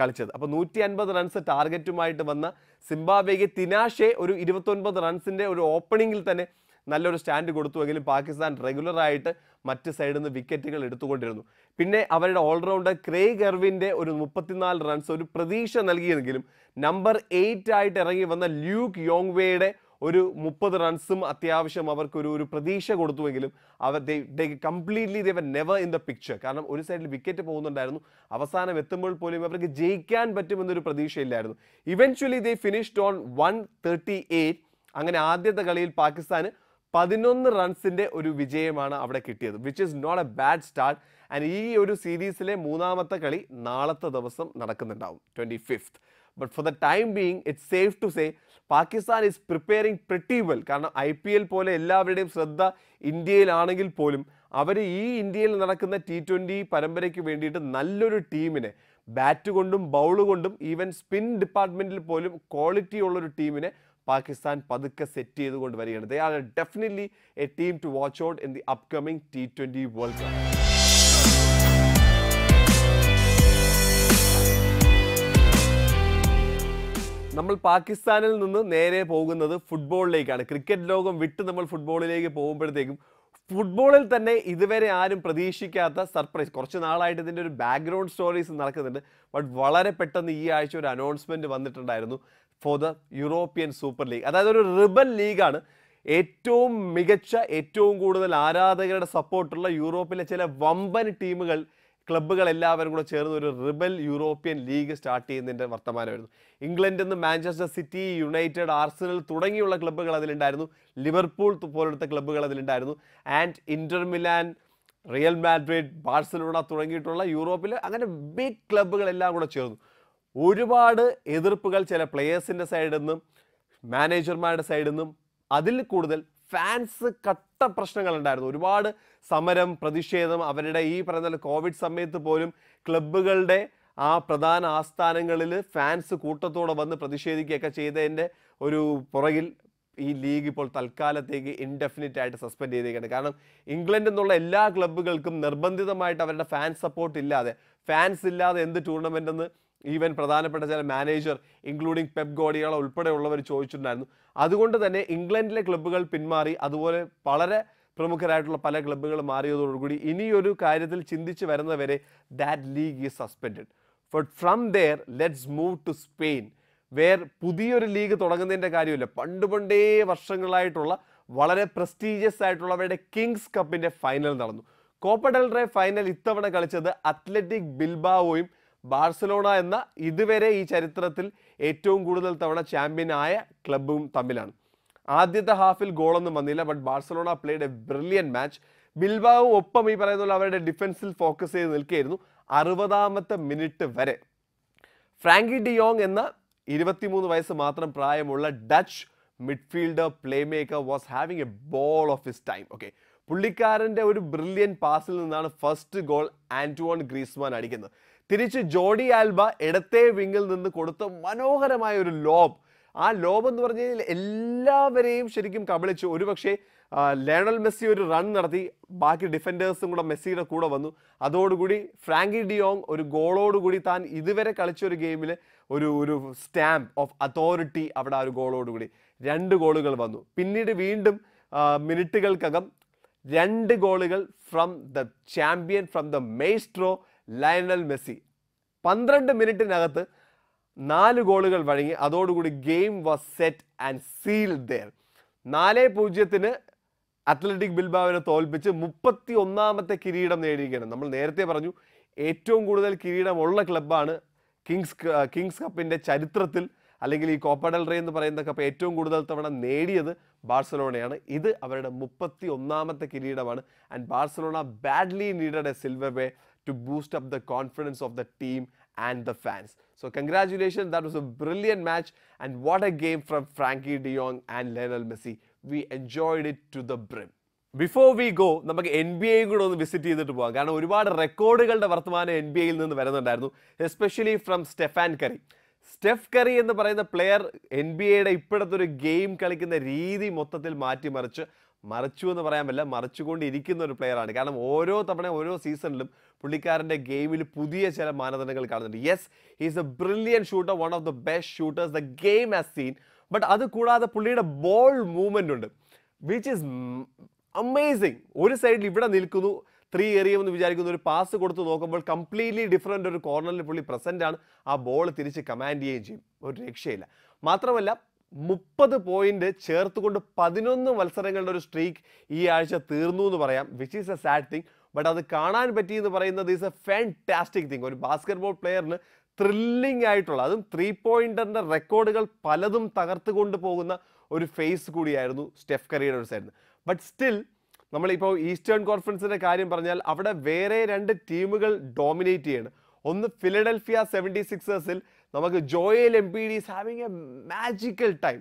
കളിച്ചത് അപ്പോൾ നൂറ്റി അൻപത് റൺസ് ടാർഗറ്റുമായിട്ട് വന്ന സിംബാബ്വേക്ക് തിനാഷെ ഒരു ഇരുപത്തൊൻപത് റൺസിൻ്റെ ഒരു ഓപ്പണിങ്ങിൽ തന്നെ നല്ലൊരു സ്റ്റാൻഡ് കൊടുത്തുവെങ്കിലും പാകിസ്ഥാൻ റെഗുലറായിട്ട് മറ്റ് സൈഡിൽ നിന്ന് വിക്കറ്റുകൾ എടുത്തുകൊണ്ടിരുന്നു പിന്നെ അവരുടെ ഓൾറൗണ്ടർ ക്രേ ഗർവിൻ്റെ ഒരു മുപ്പത്തിനാല് റൺസ് ഒരു പ്രതീക്ഷ നൽകിയെങ്കിലും നമ്പർ എയ്റ്റ് ആയിട്ട് ഇറങ്ങി വന്ന ല്യൂക്ക് യോങ്വേയുടെ ഒരു മുപ്പത് റൺസും അത്യാവശ്യം അവർക്കൊരു ഒരു പ്രതീക്ഷ കൊടുത്തുവെങ്കിലും അവർ they completely they were never in the picture കാരണം ഒരു സൈഡിൽ വിക്കറ്റ് പോകുന്നുണ്ടായിരുന്നു അവസാനം എത്തുമ്പോൾ പോലും അവർക്ക് ജയിക്കാൻ പറ്റുമെന്നൊരു പ്രതീക്ഷയില്ലായിരുന്നു eventually they finished on one thirty eight അങ്ങനെ ആദ്യത്തെ കളിയിൽ പാകിസ്ഥാന് പതിനൊന്ന് റൺസിൻ്റെ ഒരു വിജയമാണ് അവിടെ കിട്ടിയത് which is not a bad start and ഈ ഒരു സീരീസിലെ മൂന്നാമത്തെ കളി നാളത്തെ ദിവസം നടക്കുന്നുണ്ടാവും twenty fifth but for the time being it's safe to say Pakistan is preparing pretty well കാരണം ഐ പി എൽ പോലെ എല്ലാവരുടെയും ശ്രദ്ധ ഇന്ത്യയിലാണെങ്കിൽ പോലും അവർ ഈ ഇന്ത്യയിൽ നടക്കുന്ന ടി ട്വൻ്റി പരമ്പരയ്ക്ക് വേണ്ടിയിട്ട് നല്ലൊരു ടീമിനെ ബാറ്റ് കൊണ്ടും ബൗൾ കൊണ്ടും ഈവൻ സ്പിൻ ഡിപ്പാർട്ട്മെൻറ്റിൽ പോലും ക്വാളിറ്റി ഉള്ളൊരു ടീമിനെ പാകിസ്ഥാൻ പതുക്കെ സെറ്റ് ചെയ്തുകൊണ്ട് വരികയാണ് they are definitely a team to watch out in the upcoming T twenty World Cup നമ്മൾ പാകിസ്ഥാനിൽ നിന്ന് നേരെ പോകുന്നത് ഫുട്ബോളിലേക്കാണ് ക്രിക്കറ്റ് ലോകം വിട്ട് നമ്മൾ ഫുട്ബോളിലേക്ക് പോകുമ്പോഴത്തേക്കും ഫുട്ബോളിൽ തന്നെ ഇതുവരെ ആരും പ്രതീക്ഷിക്കാത്ത സർപ്രൈസ് കുറച്ച് നാളായിട്ട് ഇതിൻ്റെ ഒരു ബാക്ക്ഗ്രൗണ്ട് സ്റ്റോറീസ് നടക്കുന്നുണ്ട് ബട്ട് വളരെ പെട്ടെന്ന് ഈ ആഴ്ച ഒരു അനൗൺസ്മെൻറ്റ് വന്നിട്ടുണ്ടായിരുന്നു for the European Super League അതായത് ഒരു റിബൽ ലീഗാണ് ഏറ്റവും മികച്ച ഏറ്റവും കൂടുതൽ ആരാധകരുടെ സപ്പോർട്ടുള്ള യൂറോപ്പിലെ ചില വമ്പൻ ടീമുകൾ ക്ലബ്ബുകൾ എല്ലാവരും കൂടെ ചേർന്ന് ഒരു റിബൽ യൂറോപ്യൻ ലീഗ് സ്റ്റാർട്ട് ചെയ്യുന്നതിൻ്റെ വർത്തമാനമായിരുന്നു ഇംഗ്ലണ്ടിൽ നിന്ന് മാഞ്ചസ്റ്റർ സിറ്റി യുണൈറ്റഡ് ആർസനൽ തുടങ്ങിയുള്ള ക്ലബ്ബുകൾ അതിലുണ്ടായിരുന്നു ലിവർപൂൾ പോലെടുത്ത ക്ലബ്ബുകൾ അതിലുണ്ടായിരുന്നു and Inter Milan Real Madrid Barcelona തുടങ്ങിയിട്ടുള്ള യൂറോപ്പിൽ അങ്ങനെ ബിഗ് ക്ലബ്ബുകളെല്ലാം കൂടെ ചേർന്നു ഒരുപാട് എതിർപ്പുകൾ ചില പ്ലെയേഴ്സിൻ്റെ സൈഡിൽ നിന്നും മാനേജർമാരുടെ സൈഡിൽ നിന്നും അതിൽ കൂടുതൽ ഫാൻസ് കട്ട പ്രശ്നങ്ങൾ ഉണ്ടായിരുന്നു ഒരുപാട് സമരം പ്രതിഷേധം അവരുടെ ഈ പറയുന്ന കോവിഡ് സമയത്ത് പോലും ക്ലബ്ബുകളുടെ ആ പ്രധാന ആസ്ഥാനങ്ങളിൽ ഫാൻസ് കൂട്ടത്തോടെ വന്ന് പ്രതിഷേധിക്കുകയൊക്കെ ചെയ്തതിൻ്റെ ഒരു പുറകിൽ ഈ ലീഗ് ഇപ്പോൾ തൽക്കാലത്തേക്ക് ഇൻഡെഫിനിറ്റ് ആയിട്ട് സസ്പെൻഡ് ചെയ്തിരിക്കുകയാണ് കാരണം ഇംഗ്ലണ്ട് എന്നുള്ള എല്ലാ ക്ലബ്ബുകൾക്കും നിർബന്ധിതമായിട്ട് അവരുടെ ഫാൻ സപ്പോർട്ട് ഇല്ലാതെ ഫാൻസ് ഇല്ലാതെ എന്ത് ടൂർണമെൻ്റ് എന്ന് ഈവൻ പ്രധാനപ്പെട്ട ചില മാനേജർ ഇൻക്ലൂഡിംഗ് പെപ് ഗോഡിയോള ഉൾപ്പെടെയുള്ളവർ ചോദിച്ചിട്ടുണ്ടായിരുന്നു അതുകൊണ്ട് തന്നെ ഇംഗ്ലണ്ടിലെ ക്ലബ്ബുകൾ പിന്മാറി അതുപോലെ വളരെ പ്രമുഖരായിട്ടുള്ള പല ക്ലബ്ബുകൾ മാറിയതോടുകൂടി ഇനിയൊരു കാര്യത്തിൽ ചിന്തിച്ച് വരുന്നവരെ that league is suspend but from there let's move to Spain where പുതിയൊരു ലീഗ് തുടങ്ങുന്നതിൻ്റെ കാര്യമില്ല പണ്ട് പണ്ടേ വർഷങ്ങളായിട്ടുള്ള വളരെ പ്രസ്റ്റീജിയസ് ആയിട്ടുള്ളവരുടെ കിങ്സ് കപ്പിൻ്റെ ഫൈനൽ നടന്നു കോപ്പഡൽ ഡെൽറെ ഫൈനൽ ഇത്തവണ കളിച്ചത് അത്ലറ്റിക് ബിൽബാവോയും ബാഴ്സലോണ എന്ന ഇതുവരെ ഈ ചരിത്രത്തിൽ ഏറ്റവും കൂടുതൽ തവണ ചാമ്പ്യനായ ക്ലബും തമ്മിലാണ് ആദ്യത്തെ ഹാഫിൽ ഗോളൊന്നും വന്നില്ല but Barcelona played a brilliant match ബിൽബാവും ഒപ്പം ഈ പറയുന്ന പോലെ അവരുടെ ഡിഫൻസിൽ ഫോക്കസ് ചെയ്ത് നിൽക്കുകയായിരുന്നു അറുപതാമത്തെ മിനിറ്റ് വരെ ഫ്രാങ്കി ഡിയോങ് എന്ന ഇരുപത്തിമൂന്ന് വയസ്സ് മാത്രം പ്രായമുള്ള Dutch midfielder play maker was having a ball of his time okay പുള്ളിക്കാരൻ്റെ ഒരു ബ്രില്യൻ പാസിൽ നിന്നാണ് ഫസ്റ്റ് ഗോൾ ആൻറ്റോൺ ഗ്രീസ്മാൻ അടിക്കുന്നത് തിരിച്ച് ജോഡി ആൽബ ഇടത്തെ വിങ്ങിൽ നിന്ന് കൊടുത്ത മനോഹരമായ ഒരു ലോബ് ആ ലോബ് എന്ന് പറഞ്ഞു കഴിഞ്ഞാൽ എല്ലാവരെയും ശരിക്കും കബളിച്ചു ഒരുപക്ഷെ ലയണൽ മെസ്സി ഒരു റൺ നടത്തി ബാക്കി ഡിഫൻഡേഴ്സും കൂടെ മെസ്സിയുടെ കൂടെ വന്നു അതോടുകൂടി ഫ്രാങ്കി ഡിയോങ് ഒരു ഗോളോടുകൂടി താൻ ഇതുവരെ കളിച്ച ഒരു ഗെയിമിൽ ഒരു ഒരു സ്റ്റാമ്പ് ഓഫ് അതോറിറ്റി അവിടെ ആ ഒരു ഗോളോടുകൂടി രണ്ട് ഗോളുകൾ വന്നു പിന്നീട് വീണ്ടും മിനിറ്റുകൾക്കകം രണ്ട് ഗോളുകൾ from the champion from the maestro Lionel Messi പന്ത്രണ്ട് മിനിറ്റിനകത്ത് നാല് ഗോളുകൾ വഴങ്ങി അതോടുകൂടി game was set and sealed there നാല് പൂജ്യത്തിന് അത്ലറ്റിക് ബിൽബാവിനെ തോൽപ്പിച്ച് മുപ്പത്തി ഒന്നാമത്തെ കിരീടം നേടിയിരിക്കുകയാണ് നമ്മൾ നേരത്തെ പറഞ്ഞു ഏറ്റവും കൂടുതൽ കിരീടമുള്ള ക്ലബ്ബാണ് കിങ്സ് കിങ്സ് കപ്പിൻ്റെ ചരിത്രത്തിൽ അല്ലെങ്കിൽ ഈ കോപ്പഡൽ ഡെൽറേ എന്ന് പറയുന്ന കപ്പ് ഏറ്റവും കൂടുതൽ തവണ നേടിയത് ബാഴ്സലോണയാണ് ഇത് അവരുടെ മുപ്പത്തി ഒന്നാമത്തെ കിരീടമാണ് and Barcelona badly needed a silverware to boost up the confidence of the team and the fans so congratulation that was a brilliant match and what a game from Frenkie de Jong and Lionel Messi we enjoyed it to the brim before we go നമുക്ക് N B എയും കൂടെ ഒന്ന് visit ചെയ്തിട്ട് പോകാം കാരണം ഒരുപാട് റെക്കോർഡുകളുടെ വർത്തമാനം N B എയിൽ നിന്ന് വരുന്നുണ്ടായിരുന്നു especially from Stephen Curry Steph Curry എന്ന് പറയുന്ന പ്ലെയർ എൻ ബി എയുടെ ഇപ്പോഴത്തെ ഒരു ഗെയിം കളിക്കുന്ന രീതി മൊത്തത്തിൽ മാറ്റിമറിച്ച് മറിച്ചു എന്ന് പറയാൻ പറ്റില്ല മറിച്ചുകൊണ്ടിരിക്കുന്ന ഒരു പ്ലെയറാണ് കാരണം ഓരോ തവണ ഓരോ സീസണിലും പുള്ളിക്കാരൻ്റെ ഗെയിമിൽ പുതിയ ചില മാനദണ്ഡങ്ങൾ കാണുന്നുണ്ട് yes he's a brilliant shooter one of the best shooters the game as seen but അത് കൂടാതെ പുള്ളിയുടെ ബോൾ മൂവ്മെൻ്റ് ഉണ്ട് വിച്ച് ഈസ് അമേസിങ് ഒരു സൈഡിൽ ഇവിടെ നിൽക്കുന്നു ത്രീ എറിയുമെന്ന് വിചാരിക്കുന്ന ഒരു പാസ് കൊടുത്ത് നോക്കുമ്പോൾ കംപ്ലീറ്റ്ലി ഡിഫറെൻ്റ് ഒരു കോർണറിൽ പുള്ളി പ്രസൻറ്റാണ് ആണ് ആ ബോൾ തിരിച്ച് കമാൻഡ് ചെയ്യുകയും ചെയ്യും ഒരു രക്ഷയില്ല മാത്രമല്ല മുപ്പത് പോയിന്റ് ചേർത്തുകൊണ്ട് പതിനൊന്ന് മത്സരങ്ങളുടെ ഒരു സ്ട്രീക്ക് ഈ ആഴ്ച തീർന്നു എന്ന് പറയാം which is a sad thing but അത് കാണാൻ പറ്റി എന്ന് പറയുന്നത് ഈസ് എ ഫാൻറ്റാസ്റ്റിക് തിങ് ഒരു ബാസ്കറ്റ്ബോൾ പ്ലെയറിന് ത്രില്ലിംഗ് ആയിട്ടുള്ള അതും ത്രീ പോയിന്ററിൻ്റെ റെക്കോർഡുകൾ പലതും തകർത്തുകൊണ്ട് പോകുന്ന ഒരു ഫേസ് കൂടിയായിരുന്നു സ്റ്റെഫ് കറിയുടെ ഒരു സൈഡിൽ ബട്ട് സ്റ്റിൽ നമ്മളിപ്പോൾ ഈസ്റ്റേൺ കോൺഫറൻസിൻ്റെ കാര്യം പറഞ്ഞാൽ അവിടെ വേറെ രണ്ട് ടീമുകൾ ഡോമിനേറ്റ് ചെയ്യണം ഒന്ന് ഫിലഡൽഫിയ സെവൻറ്റി സിക്സേഴ്സിൽ നമുക്ക് Joel Embiid is having a magical time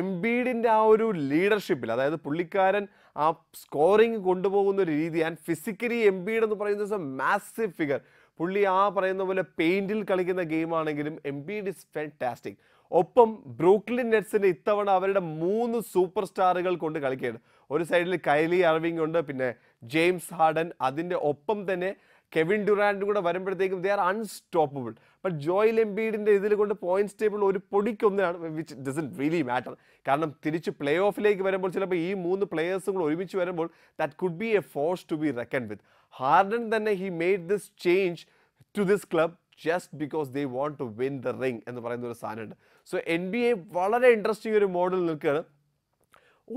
എം ബീഡിൻ്റെ ആ ഒരു ലീഡർഷിപ്പിൽ അതായത് പുള്ളിക്കാരൻ ആ സ്കോറിങ് കൊണ്ടുപോകുന്ന ഒരു രീതി ആൻഡ് ഫിസിക്കലി എം ബീഡ് എന്ന് പറയുന്നത് ദിവസം മാസീവ് ഫിഗർ പുള്ളി ആ പറയുന്ന പോലെ പെയിൻറ്റിൽ കളിക്കുന്ന ഗെയിമാണെങ്കിലും എം ബീഡ് ഇസ് ഫാൻറ്റാസ്റ്റിക് ഒപ്പം ബ്രൂക്ലിൻ നെറ്റ്സിൻ്റെ ഇത്തവണ അവരുടെ മൂന്ന് സൂപ്പർ സ്റ്റാറുകൾ കൊണ്ട് കളിക്കുകയാണ് ഒരു സൈഡിൽ കൈലി അർവിംഗ് ഉണ്ട് പിന്നെ ജെയിംസ് ഹാർഡൻ അതിൻ്റെ ഒപ്പം തന്നെ കെവിൻ ഡുറാൻഡും കൂടെ വരുമ്പോഴത്തേക്കും they are unstoppable but Joel എംബീഡിൻ്റെ ഇതിൽ കൊണ്ട് പോയിന്റ്സ് ടേബിൾ ഒരു പൊടിക്കൊന്നാണ് വിച്ച് ഡസൻ റിയലി മാറ്റർ കാരണം തിരിച്ച് പ്ലേ ഓഫിലേക്ക് വരുമ്പോൾ ചിലപ്പോൾ ഈ മൂന്ന് പ്ലേയേഴ്സും കൂടെ ഒരുമിച്ച് വരുമ്പോൾ that could be a force to be reckoned with Harden തന്നെ he made this change to this club just because they want to win the ring എന്ന് പറയുന്ന ഒരു സാധനമുണ്ട് സോ എൻ ബി എ വളരെ ഇൻട്രസ്റ്റിംഗ് ഒരു മോഡൽ നിൽക്കുകയാണ്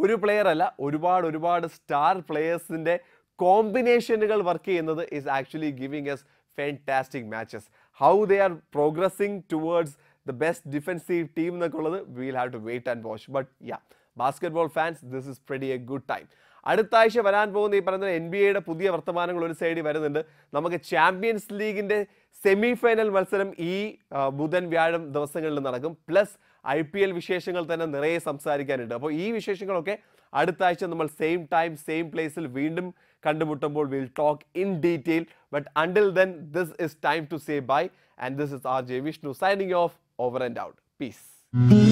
ഒരു player അല്ല ഒരുപാട് ഒരുപാട് സ്റ്റാർ പ്ലെയേഴ്സിൻ്റെ കോമ്പിനേഷനുകൾ വർക്ക് ചെയ്യുന്നത് is actually giving us fantastic matches how they are progressing towards the best defensive team എന്നൊക്കെ ഉള്ളത് will have to wait and watch but yeah basketball fans this is pretty a good time അടുത്ത ആഴ്ച വരാൻ പോകുന്ന ഈ പറയുന്ന N B എയുടെ പുതിയ വർത്തമാനങ്ങൾ ഒരു സൈഡിൽ വരുന്നുണ്ട് നമുക്ക് ചാമ്പ്യൻസ് ലീഗിൻ്റെ സെമി ഫൈനൽ മത്സരം ഈ ബുധൻ വ്യാഴം ദിവസങ്ങളിൽ നടക്കും പ്ലസ് ഐ പി എൽ വിശേഷങ്ങൾ തന്നെ നിറയെ സംസാരിക്കാനുണ്ട് അപ്പോൾ ഈ വിശേഷങ്ങളൊക്കെ അടുത്ത ആഴ്ച നമ്മൾ സെയിം ടൈം സെയിം പ്ലേസിൽ വീണ്ടും കണ്ടുമുട്ടുമ്പോൾ will talk in detail but until then this is time to say bye and this is R J Vishnu signing off over and out peace Mm-hmm.